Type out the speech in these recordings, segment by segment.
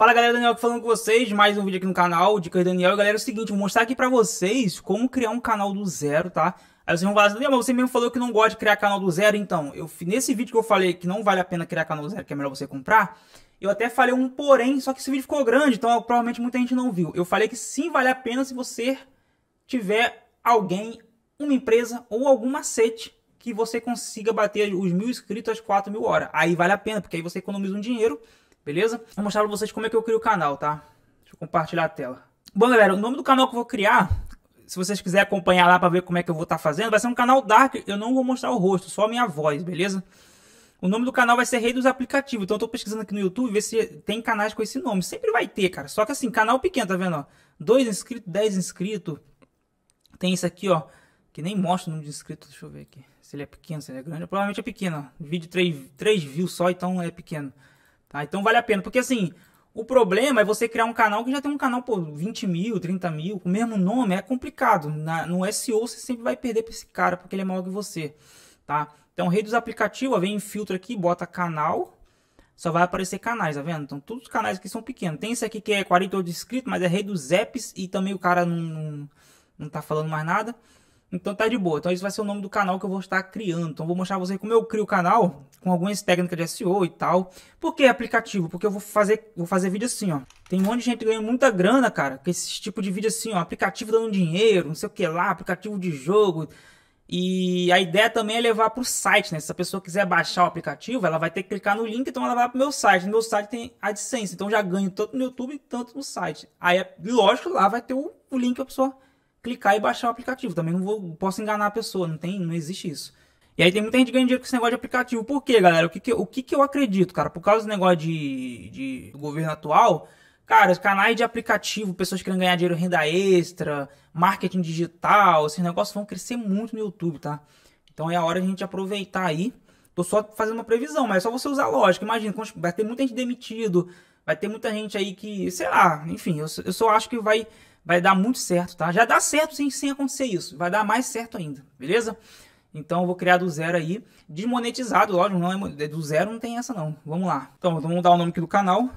Fala galera, Daniel aqui falando com vocês, mais um vídeo aqui no canal, Dicas Daniel. E galera, é o seguinte, vou mostrar aqui pra vocês como criar um canal do zero, tá? Aí vocês vão falar assim, Daniel, mas você mesmo falou que não gosta de criar canal do zero, então, eu, nesse vídeo que eu falei que não vale a pena criar canal do zero, que é melhor você comprar, eu até falei um porém, só que esse vídeo ficou grande, então provavelmente muita gente não viu. Eu falei que sim vale a pena se você tiver alguém, uma empresa ou algum macete que você consiga bater os mil inscritos às 4 mil horas. Aí vale a pena, porque aí você economiza um dinheiro beleza? Vou mostrar pra vocês como é que eu crio o canal, tá? Deixa eu compartilhar a tela. Bom, galera, o nome do canal que eu vou criar, se vocês quiserem acompanhar lá pra ver como é que eu vou estar tá fazendo, vai ser um canal Dark, eu não vou mostrar o rosto, só a minha voz, beleza? O nome do canal vai ser Rei dos Aplicativos, então eu tô pesquisando aqui no YouTube, ver se tem canais com esse nome. Sempre vai ter, cara, só que assim, canal pequeno, tá vendo, ó? 2 inscritos, 10 inscritos, tem isso aqui, ó, que nem mostra o número de inscritos, deixa eu ver aqui. Se ele é pequeno, se ele é grande, provavelmente é pequeno, ó. Vídeo 3, 3 views só, então é pequeno. Tá? Então vale a pena. Porque assim, o problema é você criar um canal que já tem um canal por 20 mil, 30 mil, com o mesmo nome, é complicado. Na, no SEO você sempre vai perder para esse cara, porque ele é maior que você. Tá? Então, rede dos aplicativos, vem em filtro aqui, bota canal, só vai aparecer canais, tá vendo? Então, todos os canais aqui são pequenos. Tem esse aqui que é 48 inscritos, mas é rede dos apps e também o cara não, não, não tá falando mais nada. Então tá de boa. Então isso vai ser o nome do canal que eu vou estar criando. Então vou mostrar você como eu crio o canal com algumas técnicas de SEO e tal. Por que aplicativo? Porque eu vou fazer, vou fazer vídeo assim, ó. Tem um monte de gente ganhando muita grana, cara, com esse tipo de vídeo assim, ó, aplicativo dando dinheiro, não sei o que lá, aplicativo de jogo. E a ideia também é levar para o site, né? Se a pessoa quiser baixar o aplicativo, ela vai ter que clicar no link, então ela vai para o meu site. No meu site tem AdSense, então já ganho tanto no YouTube, tanto no site. Aí, lógico, lá vai ter o, o link para a pessoa clicar e baixar o aplicativo. Também não vou, posso enganar a pessoa, não tem, não existe isso. E aí tem muita gente ganhando dinheiro com esse negócio de aplicativo. Por quê, galera? O que que, o que, que eu acredito, cara? Por causa do negócio de, de do governo atual, cara, os canais de aplicativo, pessoas querendo ganhar dinheiro renda extra, marketing digital, esses negócios vão crescer muito no YouTube, tá? Então é a hora de a gente aproveitar aí. Tô só fazendo uma previsão, mas é só você usar a lógica. Imagina, vai ter muita gente demitido, vai ter muita gente aí que, sei lá, enfim, eu, eu só acho que vai vai dar muito certo, tá? Já dá certo sem, sem acontecer isso, vai dar mais certo ainda, beleza? Então eu vou criar do zero aí, desmonetizado, lógico, não é, é do zero não tem essa não. Vamos lá. Então vamos dar o nome aqui do canal,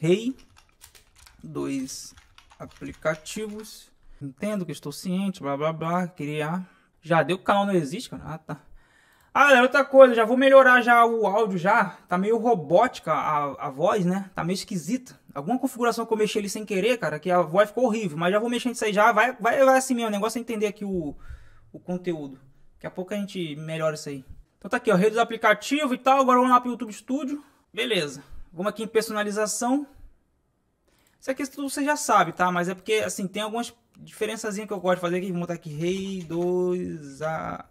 Rei, hey, dois aplicativos, entendo que estou ciente, blá blá blá, criar. Já deu que o canal não existe, cara? Ah, tá. Ah, galera, outra coisa, já vou melhorar já o áudio já, tá meio robótica a, a voz, né? Tá meio esquisita alguma configuração que eu mexi ali sem querer, cara, que a voz ficou horrível, mas já vou mexendo isso aí já, vai, vai, vai assim mesmo, o negócio é entender aqui o, o conteúdo. Daqui a pouco a gente melhora isso aí. Então tá aqui, ó, rede do aplicativo e tal, agora vamos lá pro YouTube Studio, beleza. Vamos aqui em personalização. Isso aqui tudo você já sabe, tá? Mas é porque, assim, tem algumas diferençazinhas que eu gosto de fazer aqui. Vou botar aqui rei a...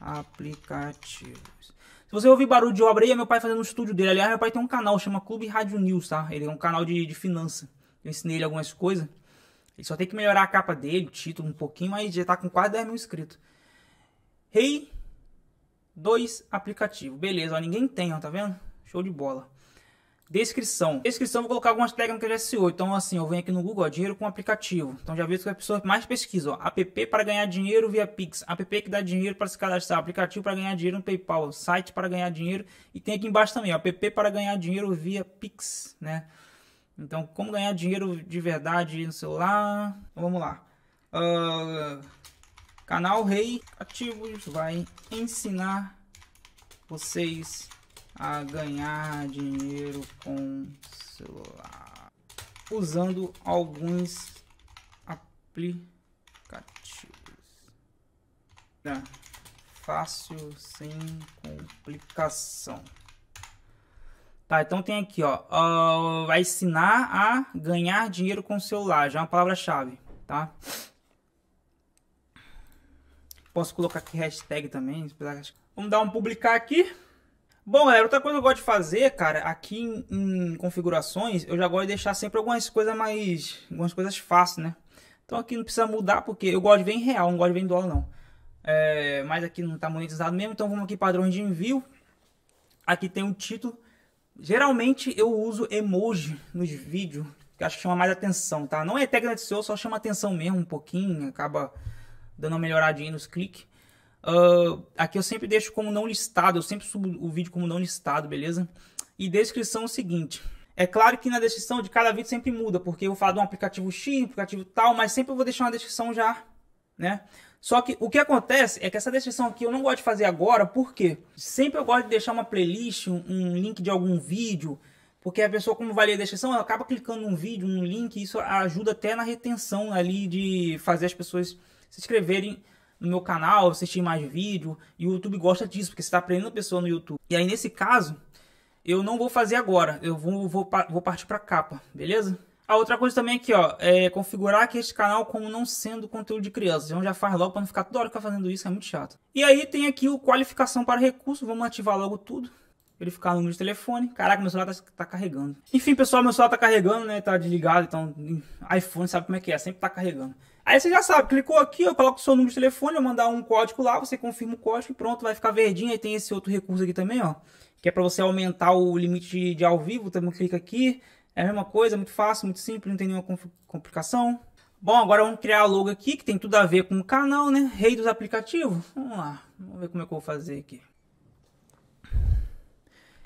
aplicativos. Se você ouvir barulho de obra aí, é meu pai fazendo um estúdio dele. Aliás, meu pai tem um canal, chama Clube Rádio News, tá? Ele é um canal de, de finança. Eu ensinei ele algumas coisas. Ele só tem que melhorar a capa dele, o título um pouquinho, mas já tá com quase 10 mil inscritos. Rei, hey, dois aplicativo. Beleza, ó, ninguém tem, ó, tá vendo? Show de bola. Descrição. Descrição, vou colocar algumas técnicas de SEO. Então, assim, eu venho aqui no Google, ó, dinheiro com aplicativo. Então, já vejo que a pessoa mais pesquisa, ó, app para ganhar dinheiro via Pix, app que dá dinheiro para se cadastrar, aplicativo para ganhar dinheiro no PayPal, site para ganhar dinheiro. E tem aqui embaixo também, ó, app para ganhar dinheiro via Pix, né? Então, como ganhar dinheiro de verdade no celular? Então, vamos lá. Uh, canal Rei Ativos vai ensinar vocês a ganhar dinheiro com celular usando alguns aplicativos. Tá. Fácil sem complicação. Tá, então tem aqui, ó, uh, vai ensinar a ganhar dinheiro com celular, já é uma palavra-chave, tá? Posso colocar aqui hashtag também, vamos dar um publicar aqui. Bom, galera, outra coisa que eu gosto de fazer, cara, aqui em, em configurações, eu já gosto de deixar sempre algumas coisas mais... Algumas coisas fáceis, né? Então aqui não precisa mudar, porque eu gosto de ver em real, não gosto de ver em dólar, não. É, mas aqui não está monetizado mesmo, então vamos aqui padrões de envio. Aqui tem um título. Geralmente eu uso emoji nos vídeos, que acho que chama mais atenção, tá? Não é técnica de SEO, só chama atenção mesmo um pouquinho, acaba dando uma melhoradinha nos cliques. Uh, aqui eu sempre deixo como não listado, eu sempre subo o vídeo como não listado, beleza? E descrição é o seguinte. É claro que na descrição de cada vídeo sempre muda, porque eu vou falar de um aplicativo X, aplicativo tal, mas sempre eu vou deixar uma descrição já, né? Só que o que acontece é que essa descrição aqui eu não gosto de fazer agora, porque sempre eu gosto de deixar uma playlist, um link de algum vídeo, porque a pessoa, como vai ler a descrição, acaba clicando num vídeo, um link, e isso ajuda até na retenção ali de fazer as pessoas se inscreverem no meu canal, assistir mais vídeo. E o YouTube gosta disso, porque você está aprendendo a pessoa no YouTube. E aí, nesse caso, eu não vou fazer agora. Eu vou, vou, vou partir para capa, beleza? A outra coisa também aqui, ó, é configurar aqui este canal como não sendo conteúdo de crianças. Então já faz logo para não ficar toda hora ficar fazendo isso, é muito chato. E aí tem aqui o qualificação para recurso, vamos ativar logo tudo. Verificar o número de telefone. Caraca, meu celular tá, tá, carregando. Enfim, pessoal, meu celular tá carregando, né? Tá desligado, então iPhone sabe como é que é, sempre tá carregando. Aí você já sabe, clicou aqui, eu coloco o seu número de telefone, eu mandar um código lá, você confirma o código e pronto, vai ficar verdinho. Aí tem esse outro recurso aqui também, ó, que é para você aumentar o limite de, de ao vivo, também clica aqui. É a mesma coisa, muito fácil, muito simples, não tem nenhuma complicação. Bom, agora vamos criar logo aqui, que tem tudo a ver com o canal, né? Rei dos aplicativos. Vamos lá, vamos ver como é que eu vou fazer aqui.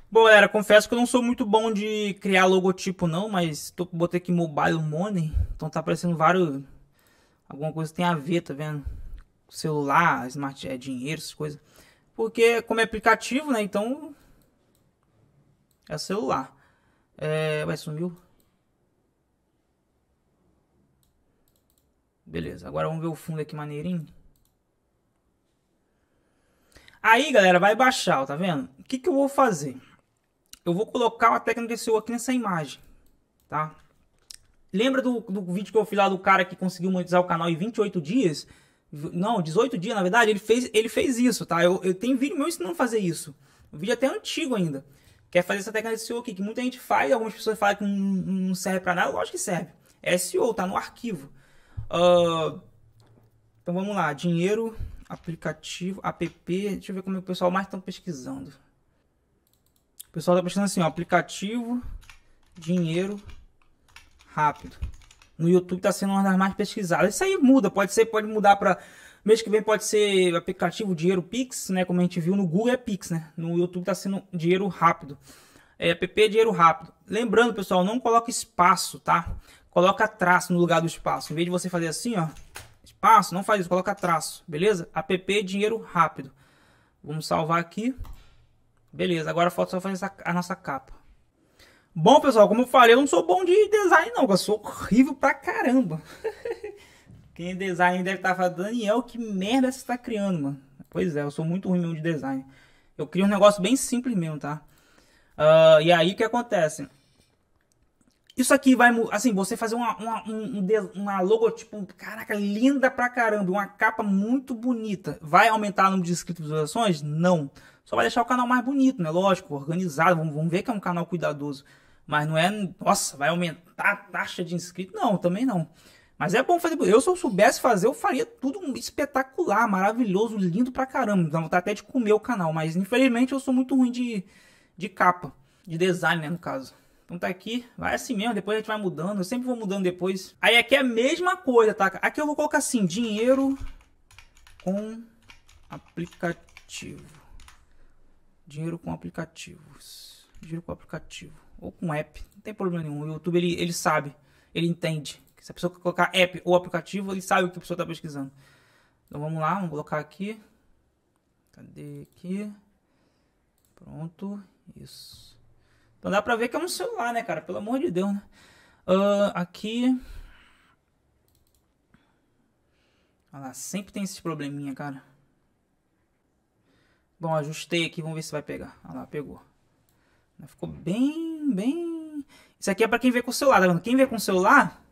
Bom, galera, confesso que eu não sou muito bom de criar logotipo não, mas tô, botei aqui Mobile Money, então tá aparecendo vários alguma coisa tem a ver, tá vendo? Celular, smart, é dinheiro, essas coisas. Porque como é aplicativo, né? Então é celular. É, vai sumiu. Beleza, agora vamos ver o fundo aqui maneirinho. Aí, galera, vai baixar, ó, tá vendo? O que, que eu vou fazer? Eu vou colocar uma técnica de SEO aqui nessa imagem, tá? Lembra do, do vídeo que eu fiz lá do cara que conseguiu monetizar o canal em 28 dias? Não, 18 dias, na verdade, ele fez, ele fez isso, tá? Eu, eu tenho vídeo meu ensinando a fazer isso. Um vídeo até antigo ainda. Quer fazer essa técnica de SEO aqui, que muita gente faz, algumas pessoas falam que não, não serve para nada, lógico que serve. É SEO, tá no arquivo. Uh, então vamos lá, dinheiro, aplicativo, app, deixa eu ver como é o pessoal mais estão tá pesquisando. O pessoal tá pesquisando assim, ó, aplicativo, dinheiro, rápido. No YouTube tá sendo uma das mais pesquisadas. Isso aí muda, pode ser, pode mudar para mês que vem pode ser aplicativo dinheiro Pix, né? Como a gente viu no Google é Pix, né? No YouTube tá sendo dinheiro rápido. É app é dinheiro rápido. Lembrando, pessoal, não coloca espaço, tá? Coloca traço no lugar do espaço. Em vez de você fazer assim, ó, espaço, não faz isso, coloca traço, beleza? App é dinheiro rápido. Vamos salvar aqui. Beleza, agora falta só fazer a nossa capa. Bom, pessoal, como eu falei, eu não sou bom de design, não. Eu sou horrível pra caramba. Quem é design deve estar tá falando, Daniel, que merda você está criando, mano? Pois é, eu sou muito ruim mesmo de design. Eu crio um negócio bem simples mesmo, tá? Uh, e aí, o que acontece? Isso aqui vai... Assim, você fazer uma, uma, um, uma logotipo, caraca, linda pra caramba. Uma capa muito bonita. Vai aumentar o número de inscritos e visualizações? Não. Só vai deixar o canal mais bonito, né? Lógico, organizado. Vamos, vamos ver que é um canal cuidadoso. Mas não é, nossa, vai aumentar a taxa de inscritos. Não, também não. Mas é bom fazer. Eu, se eu soubesse fazer, eu faria tudo espetacular, maravilhoso, lindo pra caramba. Dá vontade até de comer o canal. Mas infelizmente eu sou muito ruim de, de capa, de design, né, no caso. Então tá aqui, vai assim mesmo, depois a gente vai mudando, eu sempre vou mudando depois. Aí aqui é a mesma coisa, tá? Aqui eu vou colocar assim, dinheiro com aplicativo. Dinheiro com aplicativos. Dinheiro com aplicativo ou com app, não tem problema nenhum. O YouTube ele, ele sabe, ele entende. Se a pessoa colocar app ou aplicativo, ele sabe o que a pessoa está pesquisando. Então vamos lá, vamos colocar aqui. Cadê aqui? Pronto, isso. Então dá pra ver que é um celular, né, cara? Pelo amor de Deus, né? Uh, aqui. Olha lá, sempre tem esse probleminha, cara. Bom, ajustei aqui, vamos ver se vai pegar. Olha lá, pegou. Ficou bem, bem. Isso aqui é para quem vê com o celular, tá vendo? Quem vê com o celular,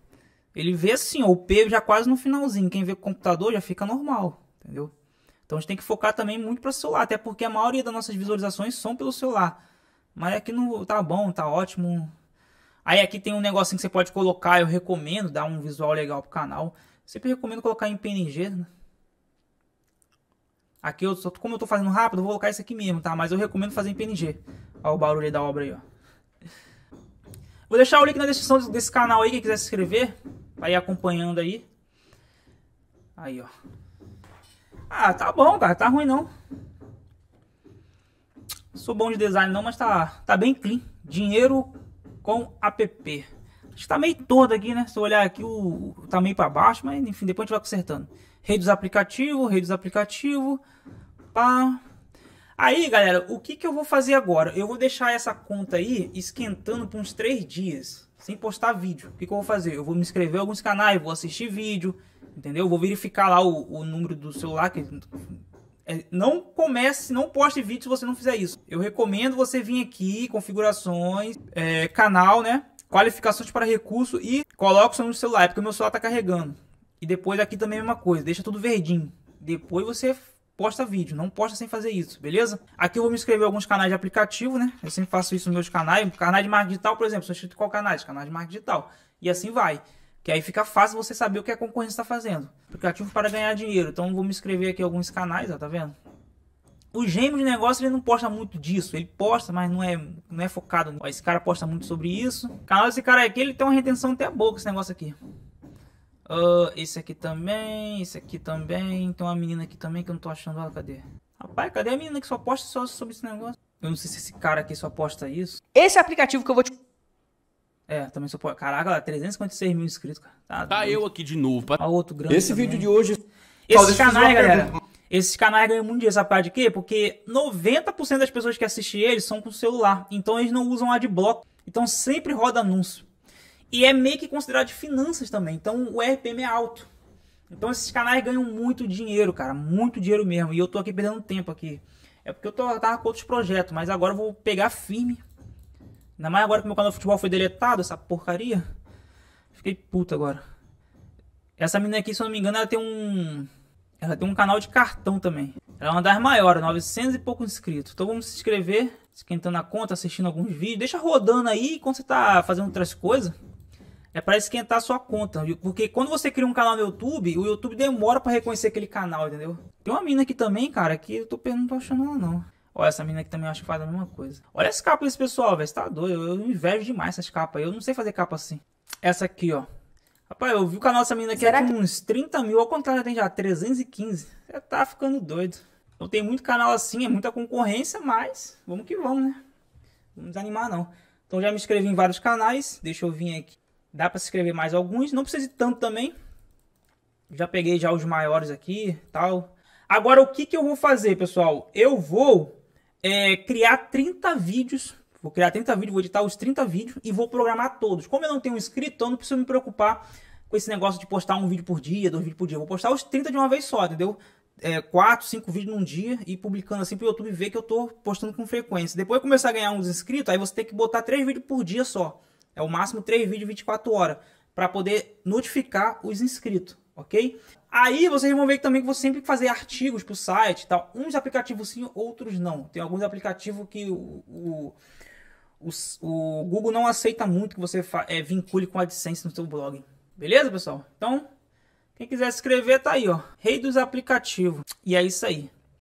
ele vê assim, ó, o P já quase no finalzinho. Quem vê com o computador já fica normal, entendeu? Então a gente tem que focar também muito para celular, até porque a maioria das nossas visualizações são pelo celular. Mas aqui não tá bom, tá ótimo. Aí aqui tem um negocinho que você pode colocar, eu recomendo, dar um visual legal pro canal. Sempre recomendo colocar em PNG, né? Aqui eu, como eu tô fazendo rápido, vou colocar isso aqui mesmo, tá? Mas eu recomendo fazer em PNG. Olha o barulho da obra aí, ó. Vou deixar o link na descrição desse canal aí, quem quiser se inscrever. Vai tá acompanhando aí. Aí, ó. Ah, tá bom, cara. Tá ruim, não. Sou bom de design, não, mas tá, tá bem clean. Dinheiro com app. Acho que tá meio todo aqui, né? Se eu olhar aqui, o, tá meio pra baixo, mas enfim, depois a gente vai consertando. Rei dos aplicativos, rei dos aplicativos. Pá. Aí, galera, o que, que eu vou fazer agora? Eu vou deixar essa conta aí esquentando por uns três dias, sem postar vídeo. O que, que eu vou fazer? Eu vou me inscrever em alguns canais, vou assistir vídeo, entendeu? Vou verificar lá o, o número do celular, que é, não comece, não poste vídeo se você não fizer isso. Eu recomendo você vir aqui, configurações, é, canal, né? Qualificações para recurso e coloca o seu do celular, é porque o meu celular tá carregando. E depois aqui também é a mesma coisa, deixa tudo verdinho. Depois você posta vídeo, não posta sem fazer isso, beleza? Aqui eu vou me inscrever em alguns canais de aplicativo, né? Eu sempre faço isso nos meus canais, canal de marketing digital, por exemplo, sou inscrito em qual canal? Canal de marketing digital. E assim vai. Que aí fica fácil você saber o que a concorrência está fazendo. Aplicativo para ganhar dinheiro. Então vou me inscrever aqui em alguns canais, ó, tá vendo? O gêmeo de negócio ele não posta muito disso. Ele posta, mas não é, não é focado. Ó, esse cara posta muito sobre isso. O canal desse cara aqui, ele tem uma retenção até boa com esse negócio aqui. Uh, esse aqui também, esse aqui também. Tem uma menina aqui também que eu não tô achando ela. Cadê? Rapaz, cadê a menina que só posta só sobre esse negócio? Eu não sei se esse cara aqui só posta isso. Esse aplicativo que eu vou te... É, também só posta... Caraca, 356 mil inscritos, cara. Tá, tá eu aqui de novo. Pra... outro grande Esse também. vídeo de hoje... Esses canais, galera... Esses canais ganham muito dinheiro, sabe parte de quê? Porque 90% das pessoas que assistem eles são com celular. Então eles não usam adblock. Então sempre roda anúncio. E é meio que considerado de finanças também. Então o RPM é alto. Então esses canais ganham muito dinheiro, cara. Muito dinheiro mesmo. E eu tô aqui perdendo tempo aqui. É porque eu tô, tava com outros projetos, mas agora eu vou pegar firme. Ainda mais agora que meu canal de futebol foi deletado, essa porcaria. Fiquei puto agora. Essa menina aqui, se eu não me engano, ela tem um. Ela tem um canal de cartão também. Ela é uma das maiores, 900 e pouco inscritos. Então vamos se inscrever, esquentando a conta, assistindo alguns vídeos. Deixa rodando aí quando você tá fazendo outras coisas. É para esquentar sua conta. Porque quando você cria um canal no YouTube, o YouTube demora para reconhecer aquele canal, entendeu? Tem uma mina aqui também, cara, que eu tô, não tô achando ela não. Olha, essa mina aqui também acho que faz a mesma coisa. Olha essa capa, desse pessoal, velho. Você tá doido? Eu, invejo demais essas capas. Eu não sei fazer capa assim. Essa aqui, ó. Rapaz, eu vi o canal dessa mina aqui Será é que... uns 30 mil. Ao contrário, tem já 315. Você tá ficando doido. Não tem muito canal assim, é muita concorrência, mas vamos que vamos, né? Não desanimar, não. Então já me inscrevi em vários canais. Deixa eu vir aqui. Dá para escrever mais alguns, não precisa de tanto também. Já peguei já os maiores aqui, tal. Agora o que, que eu vou fazer, pessoal? Eu vou é, criar 30 vídeos. Vou criar 30 vídeos, vou editar os 30 vídeos e vou programar todos. Como eu não tenho inscrito, eu não preciso me preocupar com esse negócio de postar um vídeo por dia, dois vídeos por dia. Eu vou postar os 30 de uma vez só, entendeu? é, quatro, cinco vídeos num dia e publicando assim pro YouTube ver que eu tô postando com frequência. Depois começar a ganhar uns inscritos, aí você tem que botar três vídeos por dia só. É o máximo 3 vídeos 24 horas para poder notificar os inscritos, ok? Aí vocês vão ver também que você sempre fazer artigos para o site tal. Uns aplicativos sim, outros não. Tem alguns aplicativos que o, o, o, o Google não aceita muito que você é, vincule com a AdSense no seu blog. Beleza, pessoal? Então, quem quiser se inscrever, tá aí, ó. Rei dos aplicativos. E é isso aí.